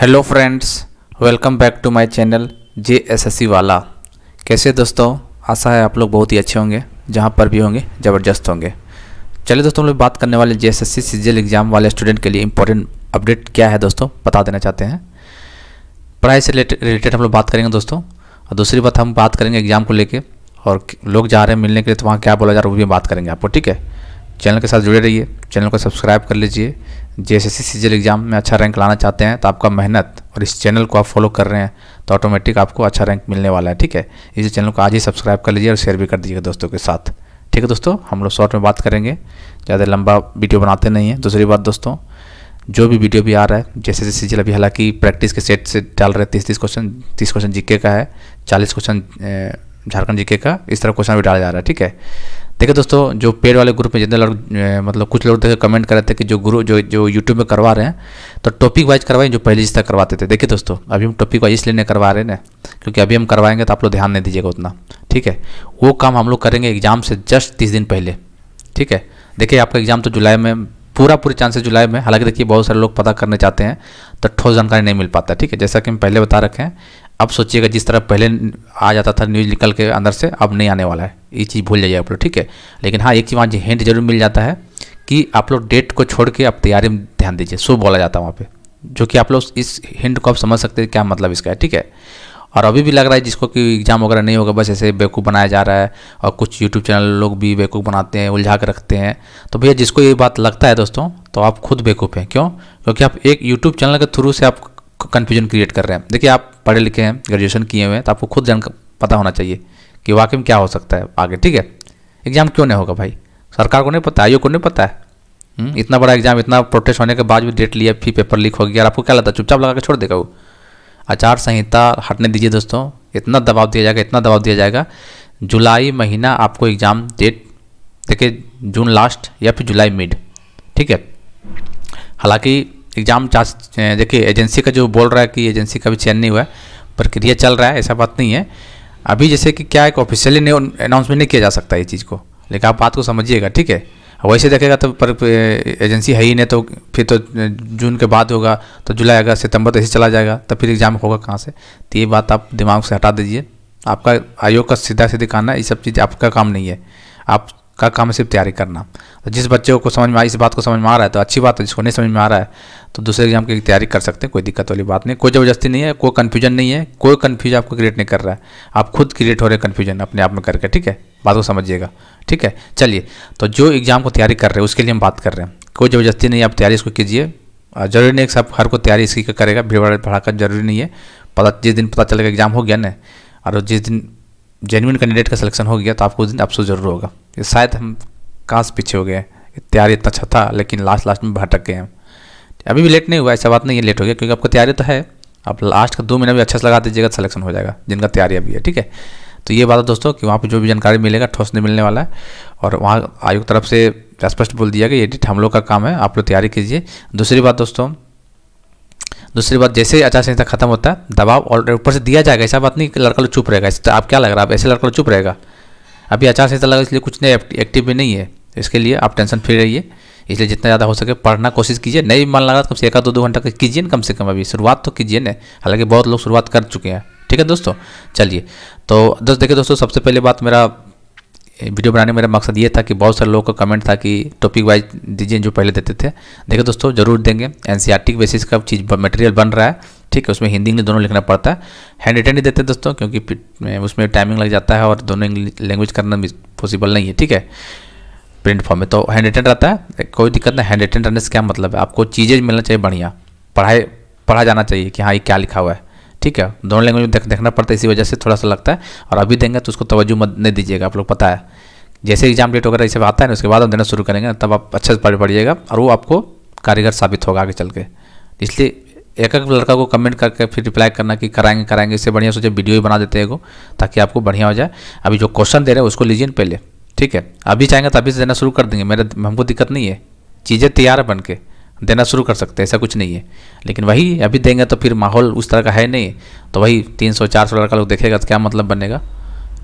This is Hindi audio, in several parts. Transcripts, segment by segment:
hello friends welcome back to my channel J S S C वाला कैसे दोस्तों आशा है आप लोग बहुत ही अच्छे होंगे जहाँ पर भी होंगे ज़बरदस्त होंगे चलिए दोस्तों हम लोग बात करने वाले J S S C exam वाले स्टूडेंट के लिए इंपॉर्टेंट अपडेट क्या है दोस्तों बता देना चाहते हैं पढ़ाई से रिलेटेड हम लोग बात करेंगे दोस्तों और दूसरी बात हम बात करेंगे एग्ज़ाम को लेकर और लोग जा रहे हैं मिलने के लिए तो वहाँ क्या बोला जा रहा है वो भी बात करेंगे आपको ठीक है चैनल के साथ जुड़े रहिए चैनल को सब्सक्राइब कर लीजिए जे एस सीजल एग्ज़ाम में अच्छा रैंक लाना चाहते हैं तो आपका मेहनत और इस चैनल को आप फॉलो कर रहे हैं तो ऑटोमेटिक आपको अच्छा रैंक मिलने वाला है ठीक है इस चैनल को आज ही सब्सक्राइब कर लीजिए और शेयर भी कर दीजिएगा दोस्तों के साथ ठीक है दोस्तों हम लोग शॉर्ट में बात करेंगे ज़्यादा लंबा वीडियो बनाते नहीं है दूसरी बात दोस्तों जो भी वीडियो भी आ रहा है जैसे जैसे सीजल अभी हालांकि प्रैक्टिस के सेट से डाल रहे हैं तीस तीस क्वेश्चन तीस क्वेश्चन जीके का है चालीस क्वेश्चन झारखंड जीके का इस तरह क्वेश्चन भी डाला जा रहा है ठीक है देखिए दोस्तों जो पेड वाले ग्रुप में जितने लोग मतलब कुछ लोग देखे कमेंट कर रहे थे कि जो ग्रुप जो जो यूट्यूब में करवा रहे हैं तो टॉपिक वाइज करवाएं जो पहले जिस तरह करवाते थे देखिए दोस्तों अभी हम टॉपिक वाइज इसलिए नहीं करवा रहे ना क्योंकि अभी हम करवाएंगे तो आप लोग ध्यान नहीं दीजिएगा उतना ठीक है वो काम हम लोग करेंगे एग्जाम से जस्ट तीस दिन पहले ठीक है देखिए आपका एग्जाम तो जुलाई में पूरा पूरी चांसेस जुलाई में हालांकि देखिए बहुत सारे लोग पता करने चाहते हैं तो ठोस जानकारी नहीं मिल पाता ठीक है जैसा कि हम पहले बता रखें अब सोचिएगा जिस तरह पहले आ जाता था न्यूज़ निकल के अंदर से अब नहीं आने वाला है ये चीज़ भूल जाइए आप लोग ठीक है लेकिन हाँ एक चीज़ वहाँ हिंट जरूर मिल जाता है कि आप लोग डेट को छोड़ के आप तैयारी में ध्यान दीजिए सो बोला जाता है वहाँ पर जो कि आप लोग इस हिंट को आप समझ सकते हैं क्या मतलब इसका है ठीक है और अभी भी लग रहा है जिसको कि एग्ज़ाम वगैरह नहीं होगा बस ऐसे बेवकूफ़ बनाया जा रहा है और कुछ यूट्यूब चैनल लोग भी बेवकूफ़ बनाते हैं उलझा कर रखते हैं तो भैया जिसको ये बात लगता है दोस्तों तो आप खुद बेवकूफ़ हैं क्यों क्योंकि आप एक यूट्यूब चैनल के थ्रू से आप कन्फ्यूजन क्रिएट कर रहे हैं देखिए आप पढ़े लिखे हैं ग्रेजुएशन किए हुए हैं तो आपको खुद जान पता होना चाहिए कि वाकई में क्या हो सकता है आगे ठीक है एग्ज़ाम क्यों नहीं होगा भाई सरकार को नहीं पता आयोग को नहीं पता है हम्म, इतना बड़ा एग्जाम इतना प्रोटेस्ट होने के बाद भी डेट लिया फिर पेपर लीक हो गया आपको क्या लगता है चुपचाप लगा के छोड़ देगा वो आचार संहिता हटने दीजिए दोस्तों इतना दबाव दिया जाएगा इतना दबाव दिया जाएगा जुलाई महीना आपको एग्ज़ाम डेट देखिए जून लास्ट या फिर जुलाई मिड ठीक है हालांकि एग्ज़ाम चार्ज देखिए एजेंसी का जो बोल रहा है कि एजेंसी का भी चयन नहीं हुआ है प्रक्रिया चल रहा है ऐसा बात नहीं है अभी जैसे कि क्या एक ऑफिशियली अनाउंसमेंट नहीं किया जा सकता ये चीज़ को लेकिन आप बात को समझिएगा ठीक है वैसे देखेगा तो पर एजेंसी है ही नहीं तो फिर तो जून के बाद होगा तो जुलाई अगस्त सितंबर तो ऐसे चला जाएगा तो फिर एग्ज़ाम होगा कहाँ से तो ये बात आप दिमाग से हटा दीजिए आपका आयोग का सीधा सीधे कहना ये सब चीज़ आपका काम नहीं है आपका काम है सिर्फ तैयारी करना तो जिस बच्चे को समझ में आ इस बात को समझ में आ रहा है तो अच्छी बात है जिसको नहीं समझ में आ रहा है तो दूसरे एग्जाम की तैयारी कर सकते हैं कोई दिक्कत वाली बात नहीं कोई ज़बरदस्ती नहीं है कोई कन्फ्यूजन नहीं है कोई कन्फ्यूज आपको क्रिएट नहीं कर रहा है आप खुद क्रिएट हो रहे कन्फ्यूजन अपने आप में करके ठीक है बात को समझिएगा ठीक है चलिए तो जो एग्ज़ाम को तैयारी कर रहे हैं उसके लिए हम बात कर रहे हैं कोई ज़बरदस्ती नहीं है आप तैयारी इसको कीजिए जरूरी नहीं सब हर को तैयारी इसकी करेगा भीड़ भाड़ भड़ाकर जरूरी नहीं है पता जिस दिन पता चलेगा एग्जाम हो गया ना और जिस दिन जेन्यून कैंडिडेट का सिलेक्शन हो गया तो आपको उस दिन अफसोस जरूर होगा शायद हम काश पीछे हो गए तैयारी इतना अच्छा था लेकिन लास्ट लास्ट में भटक गए हैं अभी भी लेट नहीं हुआ ऐसा बात नहीं है लेट हो गया क्योंकि आपको तैयारी तो है आप लास्ट का दो महीना भी अच्छा से लगा दीजिएगा सिलेक्शन तो हो जाएगा जिनका तैयारी अभी है ठीक है तो ये बात है दोस्तों कि वहाँ पर जो भी जानकारी मिलेगा ठोस नहीं मिलने वाला है और वहाँ आयोग तरफ से स्पष्ट बोल दिया कि एडिट हम लोग का काम है आप लोग तैयारी कीजिए दूसरी बात दोस्तों दूसरी बात जैसे ही आचार संहिता खत्म होता है दबाव और ऊपर से दिया जाएगा ऐसा बात नहीं कि लड़का लोग चुप रहेगा इससे आप क्या लग रहा है आप ऐसे लड़का लोग चुप रहेगा अभी आचार संहिता लगा इसलिए कुछ नहीं एक्टिव भी नहीं है इसके लिए आप टेंशन फ्री रहिए इसलिए जितना ज़्यादा हो सके पढ़ना कोशिश कीजिए नहीं मन लगा तो कम से एक दो दो घंटा कीजिए ना कम से कम अभी शुरुआत तो कीजिए ना हालांकि बहुत लोग शुरुआत कर चुके हैं ठीक है दोस्तों चलिए तो दोस्त देखिए दोस्तों सबसे पहले बात मेरा वीडियो बनाने मेरा मकसद ये था कि बहुत सारे लोगों का कमेंट था कि टॉपिक वाइज दीजिए जो पहले देते थे देखिए दोस्तों जरूर देंगे एन बेसिस e का चीज़ मटेरियल बन रहा है ठीक है उसमें हिंदी इंग्लिश दोनों लिखना पड़ता है हैंड रिटर्न ही देते दोस्तों क्योंकि उसमें टाइमिंग लग जाता है और दोनों लैंग्वेज करना पॉसिबल नहीं है ठीक है प्रिंट फॉर्म में तो हैंड रिटर्न रहता है कोई दिक्कत नहीं हैंड रिटर्न रहने से क्या मतलब है आपको चीज़ें मिलना चाहिए बढ़िया पढ़ाई पढ़ा जाना चाहिए कि हाँ ये क्या लिखा हुआ है ठीक है दोनों लैंग्वेज में देख, देखना पड़ता है इसी वजह से थोड़ा सा लगता है और अभी देंगे तो उसको तवज्जो मत नहीं दीजिएगा आप लोग पता है जैसे एग्जाम डेट वगैरह इसे आता है ना उसके बाद हम देना शुरू करेंगे तब आप अच्छे से पढ़ पढ़िएगा और वो आपको कारीगर साबित होगा आगे चल के इसलिए एक एक लड़का को कमेंट करके फिर रिप्लाई करना कि कराएंगे कराएंगे इससे बढ़िया सोचे वीडियो ही बना देते हैं ताकि आपको बढ़िया हो जाए अभी जो क्वेश्चन दे रहे हैं उसको लीजिए पहले ठीक है अभी चाहेंगे तो अभी से देना शुरू कर देंगे मेरे हमको दिक्कत नहीं है चीज़ें तैयार बन के देना शुरू कर सकते हैं ऐसा कुछ नहीं है लेकिन वही अभी देंगे तो फिर माहौल उस तरह का है नहीं तो वही तीन सौ चार सौ लड़का लोग देखेगा तो क्या मतलब बनेगा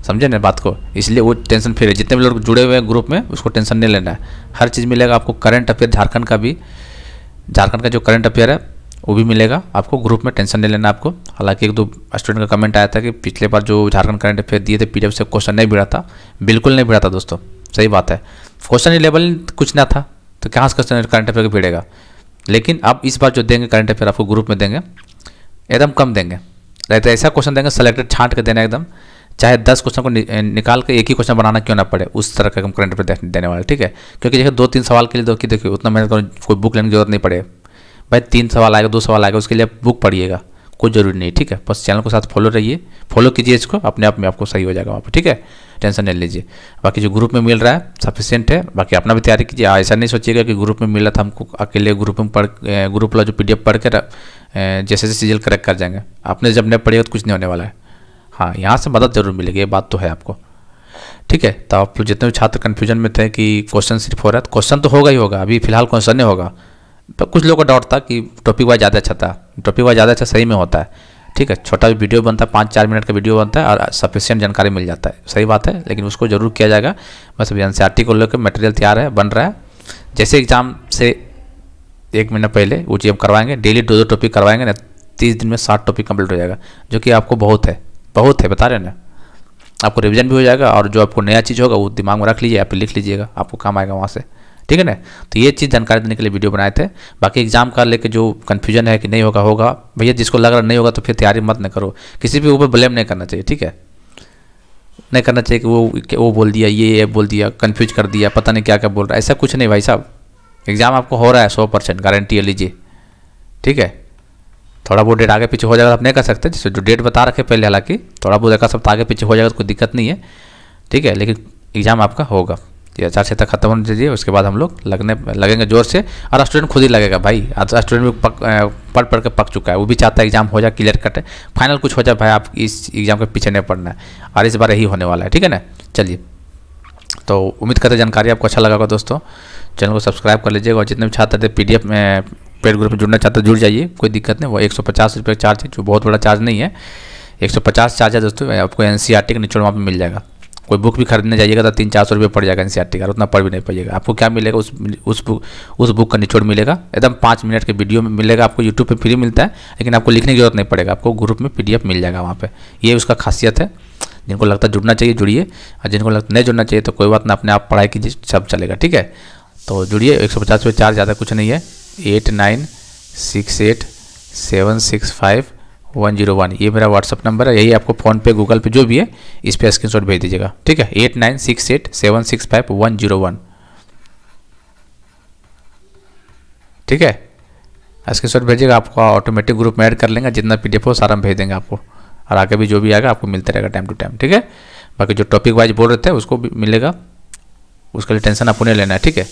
समझे ना बात को इसलिए वो टेंशन फ्री है जितने भी लोग जुड़े हुए हैं ग्रुप में उसको टेंशन नहीं लेना है हर चीज़ मिलेगा आपको करंट अफेयर झारखंड का भी झारखंड का जो करंट अफेयर है वो भी मिलेगा आपको ग्रुप में टेंशन नहीं लेना आपको हालांकि एक दो स्टूडेंट का कमेंट आया था कि पिछले बार जो झारखंड करंट अफेयर दिए थे पीडीएफ से क्वेश्चन नहीं भिड़ा था बिल्कुल नहीं भिड़ा था दोस्तों सही बात है क्वेश्चन ही लेवल कुछ ना था तो कहाँ से क्वेश्चन करंट अफेयर भिड़ेगा लेकिन आप इस बार जो देंगे करंट अफेयर आपको ग्रुप में देंगे एकदम कम देंगे रहते तो ऐसा क्वेश्चन देंगे सेलेक्टेड छांट के देना एकदम चाहे दस क्वेश्चन को नि, निकाल के एक ही क्वेश्चन बनाना क्यों ना पड़े उस तरह का करंट अफेयर देने वाले ठीक है क्योंकि देखिए दो तीन सवाल के लिए दो कि देखिए उतना मेहनत कोई बुक लेने की जरूरत नहीं पड़े भाई तीन सवाल आएगा दो सवाल आएगा उसके लिए आप बुक पढ़िएगा कोई जरूरी नहीं ठीक है बस चैनल को साथ फॉलो रहिए फॉलो कीजिए इसको अपने आप में आपको सही हो जाएगा वहाँ पर ठीक है टेंशन नहीं लीजिए बाकी जो ग्रुप में मिल रहा है सफिशियंट है बाकी अपना भी तैयारी कीजिए ऐसा नहीं सोचिएगा कि ग्रुप में मिला था हमको अकेले ग्रुप में पढ़ ग्रुप वाला जो पी पढ़ कर जैसे जैसे सीजल करेक्ट कर जाएंगे आपने जब नहीं पढ़िएगा तो कुछ नहीं होने वाला है हाँ यहाँ से मदद जरूर मिलेगी ये बात तो है आपको ठीक है तो आप लोग जितने भी छात्र कन्फ्यूजन में थे कि क्वेश्चन सिर्फ हो रहा है तो क्वेश्चन तो होगा ही होगा अभी फिलहाल क्वेश्चन नहीं होगा पर कुछ लोगों का डाउट था कि टॉपिक वाइज ज़्यादा अच्छा था टॉपिक वाइज ज़्यादा अच्छा सही में होता है ठीक है छोटा भी वीडियो बनता है पाँच चार मिनट का वीडियो बनता है और सफिशियंट जानकारी मिल जाता है सही बात है लेकिन उसको जरूर किया जाएगा बस अभी एन सी को लेकर मटेरियल तैयार है बन रहा है जैसे एग्ज़ाम से एक महीना पहले वो चीज़ करवाएंगे डेली दो दो टॉपिक करवाएंगे ना तो तीस दिन में साठ टॉपिक कंप्लीट हो जाएगा जो कि आपको बहुत है बहुत है बता रहे ना आपको रिविजन भी हो जाएगा और जो आपको नया चीज़ होगा वो दिमाग में रख लीजिए आप लिख लीजिएगा आपको काम आएगा वहाँ से ठीक है ना तो ये चीज़ जानकारी देने के लिए वीडियो बनाए थे बाकी एग्जाम का लेके जो कन्फ्यूजन है कि नहीं होगा होगा भैया जिसको लग रहा नहीं होगा तो फिर तैयारी मत नहीं करो किसी भी ऊपर ब्लेम नहीं करना चाहिए ठीक है नहीं करना चाहिए कि वो वो बोल दिया ये ये बोल दिया कन्फ्यूज कर दिया पता नहीं क्या क्या बोल रहा है ऐसा कुछ नहीं भाई साहब एग्ज़ाम आपको हो रहा है सौ परसेंट गारंटी लीजिए ठीक है थोड़ा बहुत डेट आगे पीछे हो जाएगा तो आप नहीं कर सकते जैसे जो डेट बता रखे पहले हालांकि थोड़ा बहुत एक सप्ताह आगे पीछे हो जाएगा तो कोई दिक्कत नहीं है ठीक है लेकिन एग्ज़ाम आपका होगा ये चार छः तक खत्म होने दीजिए उसके बाद हम लोग लगने लगेंगे जोर से और स्टूडेंट खुद ही लगेगा भाई आज स्टूडेंट भी पक पढ़ पढ़ के पक चुका है वो भी चाहता है एग्जाम हो जाए क्लियर कटे फाइनल कुछ हो जाए भाई आप इस एग्जाम के पीछे नहीं पड़ना है और इस बार यही होने वाला है ठीक है ना चलिए तो उम्मीद करते जानकारी आपको अच्छा लगा होगा दोस्तों चैनल को सब्सक्राइब कर लीजिएगा और जितने भी छात्र थे पी में पेड ग्रुप में जुड़ना चाहते जुड़ जाइए कोई दिक्कत नहीं वो एक सौ पचास रुपये चार्ज है जो बहुत बड़ा चार्ज नहीं है एक सौ पचास चार्ज है दोस्तों आपको एन सी आर टी के मिल जाएगा कोई बुक भी खरीदने जाइएगा तो तीन चार सौ रुपये पड़ जाएगा एन e का उतना पढ़ भी नहीं पाइएगा आपको क्या मिलेगा उस उस बुक उस बुक का निचोड़ मिलेगा एकदम पाँच मिनट के वीडियो में मिलेगा आपको यूट्यूब पर फ्री मिलता है लेकिन आपको लिखने की जरूरत नहीं पड़ेगा आपको ग्रुप में पी मिल जाएगा वहाँ पर ये उसका खासियत है जिनको लगता जुड़ना चाहिए जुड़िए और जिनको लगता नहीं जुड़ना चाहिए तो कोई बात ना अपने आप पढ़ाई कीजिए सब चलेगा ठीक है तो जुड़िए एक सौ पचास रुपये चार्ज ज़्यादा कुछ नहीं है eight nine six eight seven six five one zero one ये मेरा व्हाट्सअप नंबर है यही आपको फ़ोनपे गूगल पे जो भी है इस पर स्क्रीन भेज दीजिएगा ठीक है eight nine six eight seven six five one zero one ठीक है स्क्रीन शॉट भेजिएगा आपको ऑटोमेटिक ग्रुप में ऐड कर लेंगे जितना पी हो सारा भेज देंगे आपको और आगे भी जो भी आएगा आपको मिलता रहेगा टाइम टू टाइम ठीक है बाकी जो टॉपिक वाइज बोल रहे थे उसको भी मिलेगा उसके लिए टेंशन आपको नहीं लेना है ठीक है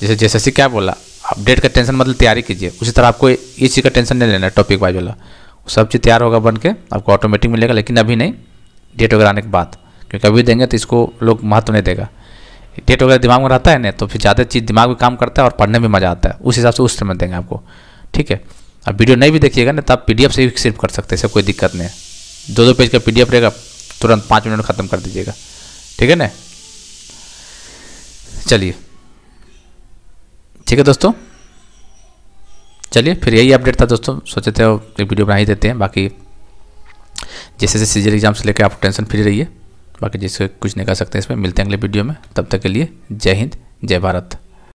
जैसे जैसे क्या बोला अपडेट का टेंशन मतलब तैयारी कीजिए उसी तरह आपको इस चीज़ का टेंशन नहीं लेना है टॉपिक वाइज वाला सब चीज़ तैयार होगा बन के आपको ऑटोमेटिक मिलेगा लेकिन अभी नहीं डेट वगैरह आने के बाद क्योंकि अभी देंगे तो इसको लोग महत्व नहीं देगा डेट वगैरह दिमाग में रहता है ना तो फिर ज़्यादा चीज़ दिमाग में काम करता है और पढ़ने में मज़ा आता है उस हिसाब से उस समय देंगे आपको ठीक है अब वीडियो नहीं भी देखिएगा ना तो आप पी से भी सिर्फ कर सकते हैं कोई दिक्कत नहीं है दो दो पेज का पी रहेगा तुरंत पाँच मिनट ख़त्म कर दीजिएगा ठीक है ना चलिए ठीक है दोस्तों चलिए फिर यही अपडेट था दोस्तों सोचे थे एक वीडियो बना ही देते हैं बाकी जैसे जैसे सीजर एग्जाम से लेकर आप टेंशन फ्री रहिए बाकी जैसे कुछ नहीं कर सकते इसमें मिलते हैं अगले वीडियो में तब तक के लिए जय हिंद जय भारत